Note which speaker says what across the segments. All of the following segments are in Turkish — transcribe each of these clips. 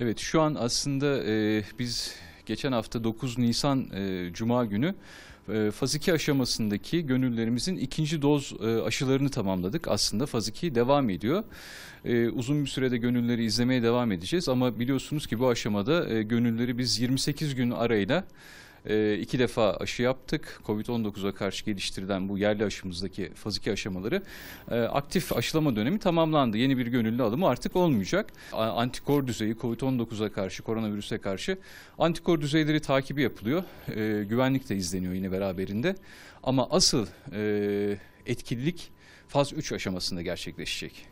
Speaker 1: Evet şu an aslında e, biz geçen hafta 9 Nisan e, Cuma günü e, faz 2 aşamasındaki gönüllerimizin ikinci doz e, aşılarını tamamladık. Aslında faz 2 devam ediyor. E, uzun bir sürede gönülleri izlemeye devam edeceğiz ama biliyorsunuz ki bu aşamada e, gönülleri biz 28 gün arayla e, iki defa aşı yaptık. Covid-19'a karşı geliştirilen bu yerli aşımızdaki faziki aşamaları e, aktif aşılama dönemi tamamlandı. Yeni bir gönüllü alımı artık olmayacak. Antikor düzeyi Covid-19'a karşı, koronavirüse karşı antikor düzeyleri takibi yapılıyor. E, güvenlik de izleniyor yine beraberinde. Ama asıl e, faz 3 aşamasında gerçekleşecek.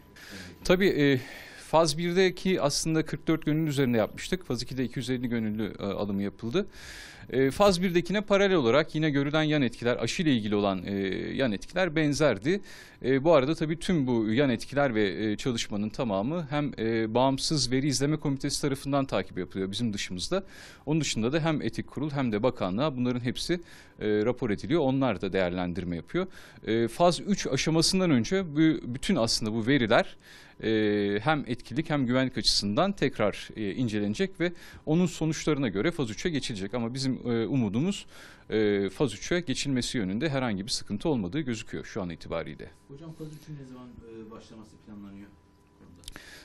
Speaker 1: Tabii e, Faz 1'deki aslında 44 gönüllü üzerinde yapmıştık. Faz 2'de 250 gönüllü e, alımı yapıldı. E, faz 1'dekine paralel olarak yine görülen yan etkiler, aşı ile ilgili olan e, yan etkiler benzerdi. E, bu arada tabii tüm bu yan etkiler ve e, çalışmanın tamamı hem e, bağımsız veri izleme komitesi tarafından takip yapılıyor bizim dışımızda. Onun dışında da hem etik kurul hem de bakanlığa bunların hepsi e, rapor ediliyor. Onlar da değerlendirme yapıyor. E, faz 3 aşamasından önce bu, bütün aslında bu veriler e, hem etkilik hem güvenlik açısından tekrar e, incelenecek ve onun sonuçlarına göre faz 3'e geçilecek. Ama bizim e, umudumuz faz 3'e geçilmesi yönünde herhangi bir sıkıntı olmadığı gözüküyor şu an itibariyle. Hocam faz 3'ün ne zaman başlaması planlanıyor?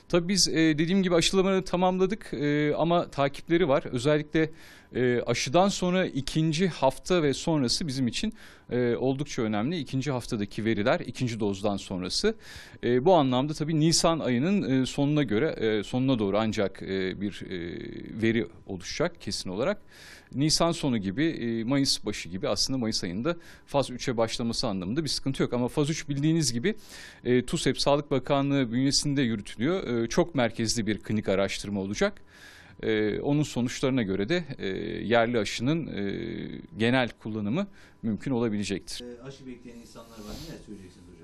Speaker 1: Tabii biz dediğim gibi aşılamayı tamamladık ama takipleri var. Özellikle e, aşıdan sonra ikinci hafta ve sonrası bizim için e, oldukça önemli. İkinci haftadaki veriler ikinci dozdan sonrası. E, bu anlamda tabii Nisan ayının e, sonuna göre e, sonuna doğru ancak e, bir e, veri oluşacak kesin olarak. Nisan sonu gibi e, Mayıs başı gibi aslında Mayıs ayında faz 3'e başlaması anlamında bir sıkıntı yok. Ama faz 3 bildiğiniz gibi e, TUSEP Sağlık Bakanlığı bünyesinde yürütülüyor. E, çok merkezli bir klinik araştırma olacak. E, onun sonuçlarına göre de e, yerli aşının e, genel kullanımı mümkün olabilecektir. E, aşı bekleyen insanlar var. Ne söyleyeceksiniz hocam?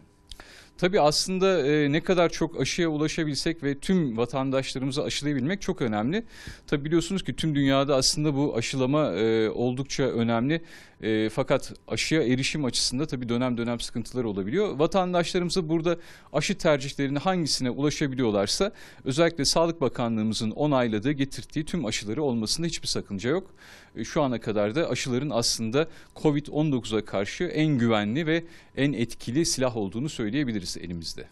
Speaker 1: Tabii aslında e, ne kadar çok aşıya ulaşabilsek ve tüm vatandaşlarımızı aşılayabilmek çok önemli. Tabii biliyorsunuz ki tüm dünyada aslında bu aşılama e, oldukça önemli. E, fakat aşıya erişim açısında tabii dönem dönem sıkıntılar olabiliyor. Vatandaşlarımızı burada aşı tercihlerini hangisine ulaşabiliyorlarsa özellikle Sağlık Bakanlığımızın onayladığı, getirttiği tüm aşıları olmasında hiçbir sakınca yok. E, şu ana kadar da aşıların aslında COVID-19'a karşı en güvenli ve en etkili silah olduğunu söyleyebiliriz gerisi elimizde.